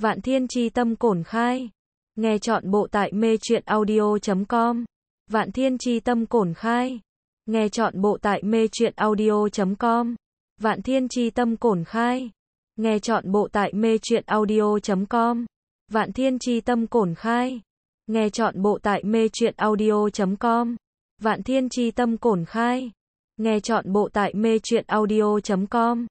Vạn Thiên Chi Tâm Cổn Khai. Nghe chọn bộ tại mê truyện audio.com. Vạn Thiên Chi Tâm Cổn Khai. Nghe chọn bộ tại mê truyện audio.com. Vạn Thiên Chi Tâm Cổn Khai. Nghe chọn bộ tại mê truyện audio.com. Vạn Thiên Chi Tâm Cổn Khai. Nghe chọn bộ tại mê truyện audio.com. Vạn Thiên Chi Tâm Cổn Khai. Nghe chọn bộ tại mê truyện audio.com.